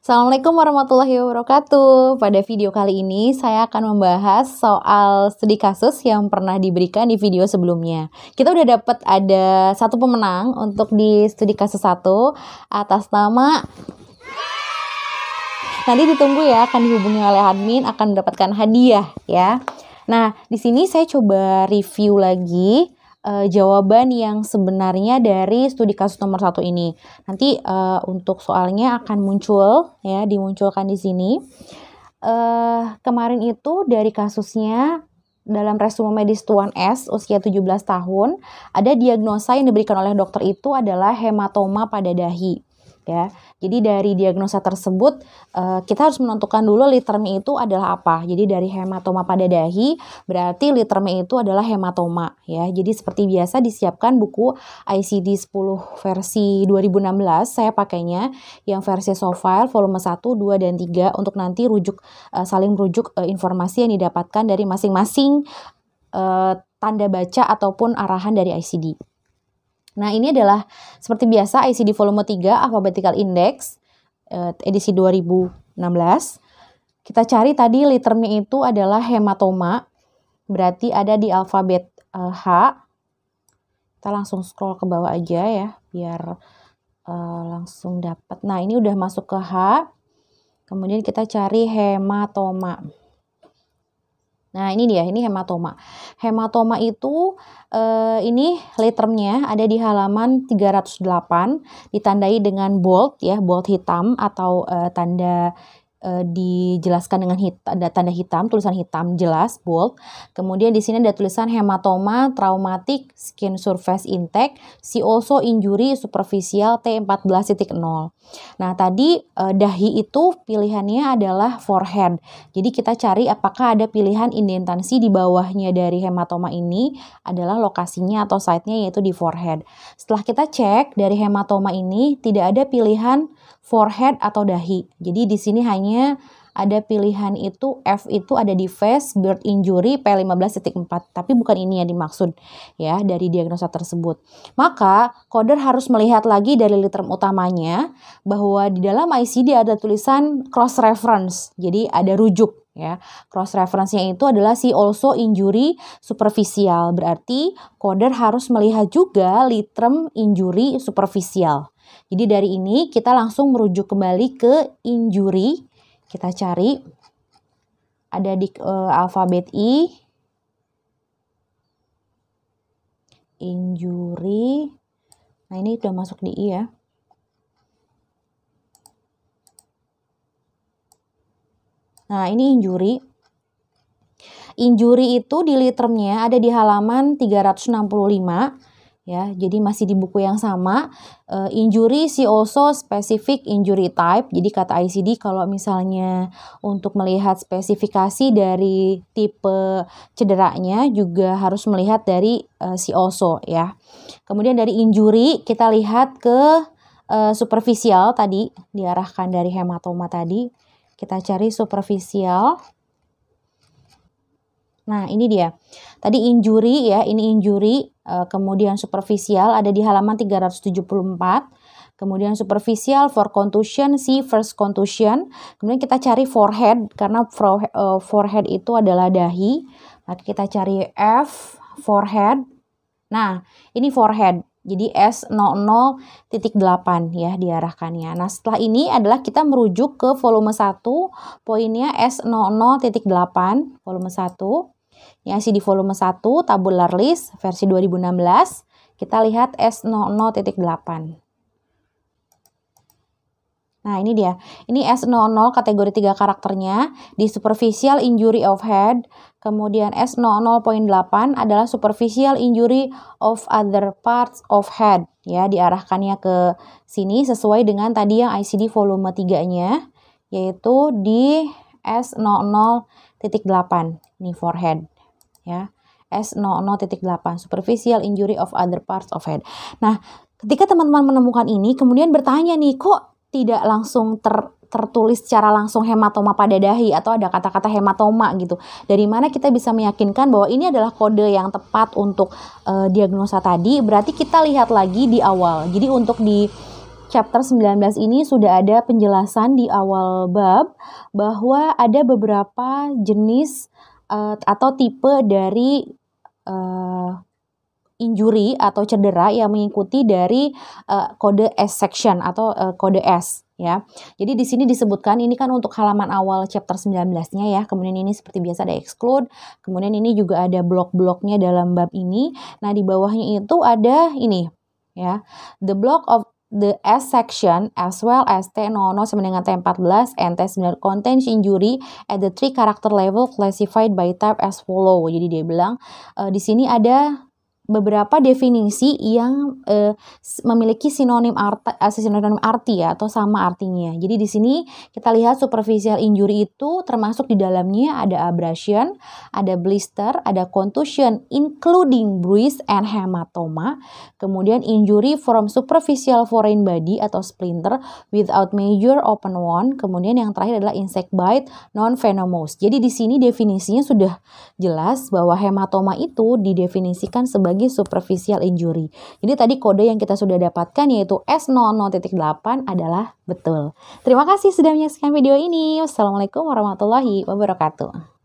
Assalamualaikum warahmatullahi wabarakatuh. Pada video kali ini saya akan membahas soal studi kasus yang pernah diberikan di video sebelumnya. Kita udah dapat ada satu pemenang untuk di studi kasus satu atas nama Nanti ditunggu ya akan dihubungi oleh admin akan mendapatkan hadiah ya. Nah, di sini saya coba review lagi uh, jawaban yang sebenarnya dari studi kasus nomor satu ini. Nanti uh, untuk soalnya akan muncul ya dimunculkan di sini. Uh, kemarin itu dari kasusnya dalam resume medis Tuan S usia 17 tahun, ada diagnosa yang diberikan oleh dokter itu adalah hematoma pada dahi ya. Jadi dari diagnosa tersebut uh, kita harus menentukan dulu litermi itu adalah apa. Jadi dari hematoma pada dahi berarti litermi itu adalah hematoma ya. Jadi seperti biasa disiapkan buku ICD 10 versi 2016 saya pakainya yang versi Sofile volume 1, 2 dan 3 untuk nanti rujuk uh, saling merujuk uh, informasi yang didapatkan dari masing-masing uh, tanda baca ataupun arahan dari ICD. Nah, ini adalah seperti biasa ICD volume 3 alphabetical index eh, edisi 2016. Kita cari tadi liternya itu adalah hematoma. Berarti ada di alfabet eh, H. Kita langsung scroll ke bawah aja ya biar eh, langsung dapat. Nah, ini udah masuk ke H. Kemudian kita cari hematoma. Nah, ini dia, ini hematoma. Hematoma itu eh, ini letternya ada di halaman 308 ditandai dengan bold ya, bold hitam atau eh, tanda uh, dijelaskan dengan hit, ada tanda hitam, tulisan hitam jelas bold. Kemudian di sini ada tulisan hematoma traumatic skin surface intact, si also injury superficial T14.0. Nah, tadi uh, dahi itu pilihannya adalah forehead. Jadi kita cari apakah ada pilihan indentasi di bawahnya dari hematoma ini adalah lokasinya atau site-nya yaitu di forehead. Setelah kita cek dari hematoma ini tidak ada pilihan forehead atau dahi. Jadi di sini hanya misalnya ada pilihan itu F itu ada di face bird injury P15.4 tapi bukan ini yang dimaksud ya dari diagnosa tersebut. Maka coder harus melihat lagi dari liter utamanya bahwa di dalam ICD ada tulisan cross reference. Jadi ada rujuk ya. Cross reference-nya itu adalah si also injury superficial. Berarti coder harus melihat juga litrum injury superficial. Jadi dari ini kita langsung merujuk kembali ke injury kita cari ada di uh, alfabet I injury. Nah, ini sudah masuk di I ya. Nah, ini injury. Injury itu di liternya ada di halaman 365 ya. Jadi masih di buku yang sama uh, injury si also specific injury type. Jadi kata ICD kalau misalnya untuk melihat spesifikasi dari tipe cederanya juga harus melihat dari uh, eh, si also ya. Kemudian dari injury kita lihat ke uh, superficial tadi diarahkan dari hematoma tadi. Kita cari superficial Nah, ini dia. Tadi injuri ya, ini injury, eh, kemudian superficial ada di halaman 374. Kemudian superficial for contusion, see first contusion. Kemudian kita cari forehead karena eh, forehead itu adalah dahi. Maka kita cari F forehead. Nah, ini forehead. Jadi S00.8 ya diarahkannya. Nah setelah ini adalah kita merujuk ke volume 1, poinnya S00.8, volume 1. Yang isi di volume 1 tabular list versi 2016, kita lihat S00.8. Nah, ini dia. Ini S00 kategori 3 karakternya di superficial injury of head, kemudian S00.8 adalah superficial injury of other parts of head ya, diarahkannya ke sini sesuai dengan tadi yang ICD volume 3-nya yaitu di S00 titik 8 nih forehead ya S00.8 superficial injury of other parts of head. Nah, ketika teman-teman menemukan ini kemudian bertanya nih kok tidak langsung ter tertulis secara langsung hematoma pada dahi atau ada kata-kata hematoma gitu. Dari mana kita bisa meyakinkan bahwa ini adalah kode yang tepat untuk uh, diagnosa tadi? Berarti kita lihat lagi di awal. Jadi untuk di chapter 19 ini sudah ada penjelasan di awal bab bahwa ada beberapa jenis uh, atau tipe dari uh, injury atau cedera yang mengikuti dari uh, kode S section atau uh, kode S ya. Jadi di sini disebutkan ini kan untuk halaman awal chapter 19-nya ya. Kemudian ini seperti biasa ada exclude, kemudian ini juga ada blok-bloknya dalam bab ini. Nah, di bawahnya itu ada ini ya. The block of the S section as well as T00 sama dengan T14 and T9 contains injury at the three character level classified by type as follow. Jadi dia bilang uh, di sini ada beberapa definisi yang eh, memiliki sinonim arti, eh, sinonim arti ya atau sama artinya. Jadi di sini kita lihat superficial injury itu termasuk di dalamnya ada abrasion, ada blister, ada contusion, including bruise and hematoma. Kemudian injury from superficial foreign body atau splinter without major open wound. Kemudian yang terakhir adalah insect bite, non venomous. Jadi di sini definisinya sudah jelas bahwa hematoma itu didefinisikan sebagai lagi superficial injury. Jadi tadi kode yang kita sudah dapatkan yaitu S00.8 adalah betul. Terima kasih sudah menyaksikan video ini. Wassalamualaikum warahmatullahi wabarakatuh.